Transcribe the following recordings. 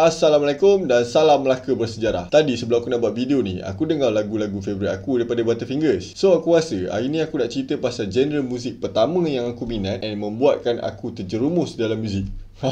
Assalamualaikum dan salam Melaka bersejarah. Tadi sebelum aku nak buat video ni, aku dengar lagu-lagu favorite aku daripada Butterfingers. So aku rasa hari ni aku nak cerita pasal genre muzik pertama yang aku minat and membuatkan aku terjerumus dalam muzik.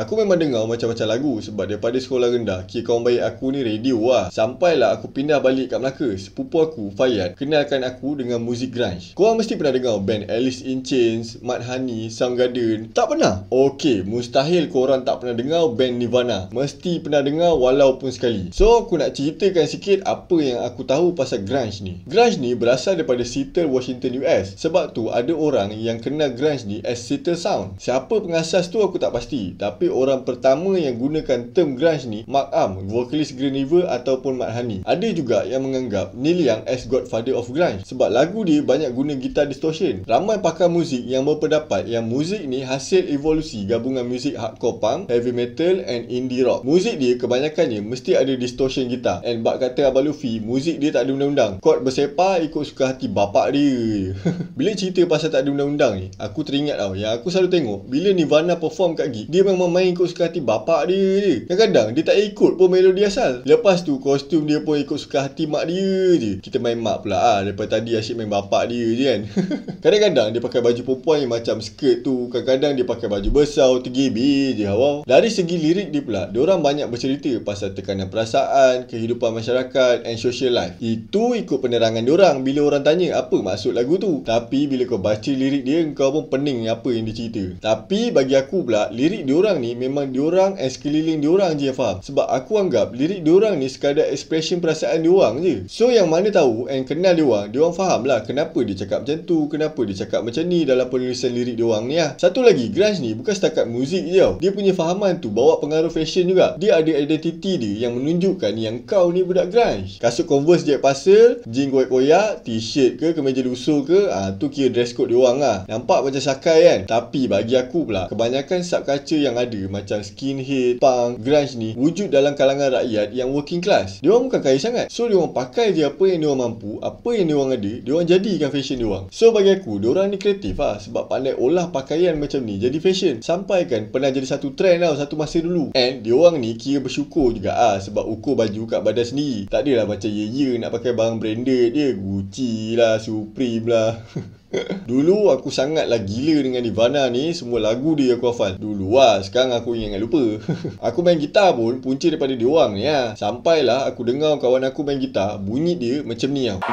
aku memang dengar macam-macam lagu sebab daripada sekolah rendah, kira kawan baik aku ni radio lah. Sampailah aku pindah balik kat Melaka, sepupu aku, Fayyad, kenalkan aku dengan muzik grunge. Korang mesti pernah dengar band Alice in Chains, Mad Honey, Garden. Tak pernah? Okay, mustahil korang tak pernah dengar band Nirvana. Mesti pernah dengar walaupun sekali. So, aku nak ceritakan sikit apa yang aku tahu pasal grunge ni. Grunge ni berasal daripada Seattle, Washington, US. Sebab tu ada orang yang kenal grunge ni as Seattle Sound. Siapa pengasas tu aku tak pasti pasti tapi orang pertama yang gunakan term grunge ni Mark Arm, vocalist Green River ataupun Mark Honey ada juga yang menganggap Neil Young as godfather of grunge sebab lagu dia banyak guna gitar distortion ramai pakar muzik yang berpendapat yang muzik ni hasil evolusi gabungan muzik hardcore punk heavy metal and indie rock muzik dia kebanyakannya mesti ada distortion gitar and Bak kata Abang Luffy muzik dia tak ada undang-undang chord bersepah ikut suka hati bapak dia bila cerita pasal tak ada undang-undang ni aku teringat tau yang aku selalu tengok bila Nirvana perform kat lagi Dia memang main ikut suka hati bapak dia je Kadang-kadang dia tak ikut pun melodi asal Lepas tu kostum dia pun ikut suka hati mak dia je Kita main mak pula ah, Lepas tadi asyik main bapak dia je kan Kadang-kadang dia pakai baju perempuan yang macam skirt tu Kadang-kadang dia pakai baju besar Tergibi je awal Dari segi lirik dia pula Orang banyak bercerita pasal tekanan perasaan Kehidupan masyarakat and social life Itu ikut penerangan orang. Bila orang tanya apa maksud lagu tu Tapi bila kau baca lirik dia Kau pun pening apa yang dia cerita Tapi bagi aku pula lirik diorang ni memang diorang and eh, sekeliling diorang je faham. Sebab aku anggap lirik diorang ni sekadar expression perasaan diorang je. So yang mana tahu and kenal diorang, diorang faham lah kenapa dia cakap macam tu, kenapa dia cakap macam ni dalam penulisan lirik diorang ni lah. Satu lagi, grunge ni bukan setakat muzik je tau. Dia punya fahaman tu bawa pengaruh fashion juga. Dia ada identiti dia yang menunjukkan yang kau ni budak grunge. Kasut converse je pasal, jean koyak-koyak, t-shirt ke, kemeja lusuh ke, ah ha, tu kira dress code diorang lah. Nampak macam sakai kan? Tapi bagi aku pula, kebanyakan sub kaca yang ada macam skinhead, punk, grunge ni wujud dalam kalangan rakyat yang working class. Diorang bukan kaya sangat. So diorang pakai je apa yang diorang mampu, apa yang diorang ada, diorang jadikan fashion diorang. So bagi aku, orang ni kreatif lah sebab pandai olah pakaian macam ni jadi fashion. Sampai kan pernah jadi satu trend tau satu masa dulu. And dia orang ni kira bersyukur juga ah sebab ukur baju kat badan sendiri. Tak adalah macam ye-ye nak pakai barang branded dia Gucci lah, Supreme lah. Dulu aku sangatlah gila dengan Ivana ni Semua lagu dia aku hafal Dulu lah sekarang aku ingat-ingat lupa Aku main gitar pun punca daripada dia orang ni lah Sampailah aku dengar kawan aku main gitar Bunyi dia macam ni lah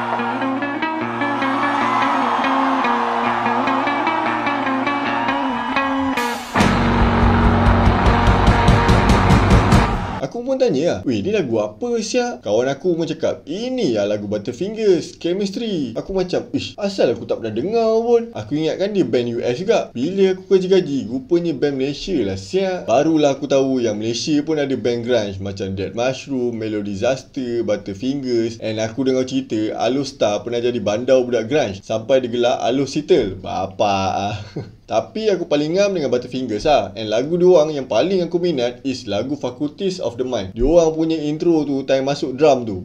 aku pun tanya lah Weh ni lagu apa siap Kawan aku pun cakap Ini lah lagu Butterfingers Chemistry Aku macam Ish asal aku tak pernah dengar pun Aku ingatkan dia band US juga Bila aku kerja gaji Rupanya band Malaysia lah siap Barulah aku tahu Yang Malaysia pun ada band grunge Macam Dead Mushroom Melody Disaster Butterfingers And aku dengar cerita Alostar pernah jadi bandau budak grunge Sampai digelar Alostitle Bapak ah Tapi aku paling ngam dengan Butterfingers lah And lagu diorang yang paling aku minat Is lagu Faculties of the Mind Diorang punya intro tu Time masuk drum tu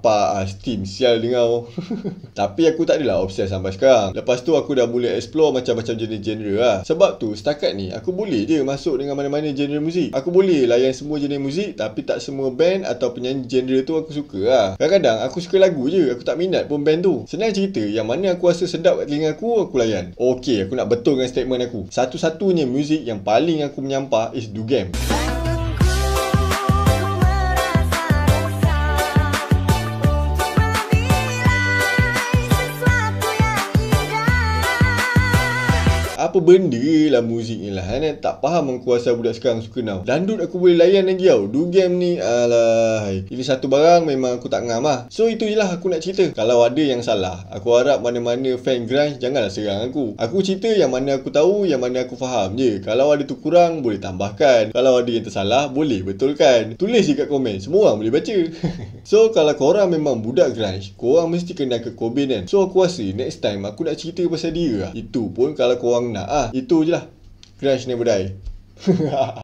apa ah, Steam sial dengar oh. Tapi aku tak adalah obses sampai sekarang Lepas tu aku dah boleh explore macam-macam jenis genre lah Sebab tu setakat ni aku boleh je masuk dengan mana-mana genre muzik Aku boleh layan semua jenis muzik Tapi tak semua band atau penyanyi genre tu aku suka lah Kadang-kadang aku suka lagu je Aku tak minat pun band tu Senang cerita yang mana aku rasa sedap kat telinga aku aku layan Okay aku nak betul dengan statement aku Satu-satunya muzik yang paling aku menyampah is Dugam Dugam apa benda lah muzik ni lah kan? Tak faham menguasai budak sekarang suka now Dandut aku boleh layan lagi tau Do game ni Alah Ini satu barang memang aku tak ngam lah So itu je lah aku nak cerita Kalau ada yang salah Aku harap mana-mana fan grunge Janganlah serang aku Aku cerita yang mana aku tahu Yang mana aku faham je Kalau ada tu kurang Boleh tambahkan Kalau ada yang tersalah Boleh betulkan Tulis je kat komen Semua orang boleh baca So kalau korang memang budak grunge Korang mesti kena ke Kobe kan So aku rasa next time Aku nak cerita pasal dia lah Itu pun kalau korang nak lah ah. Itu je lah Crash Never Die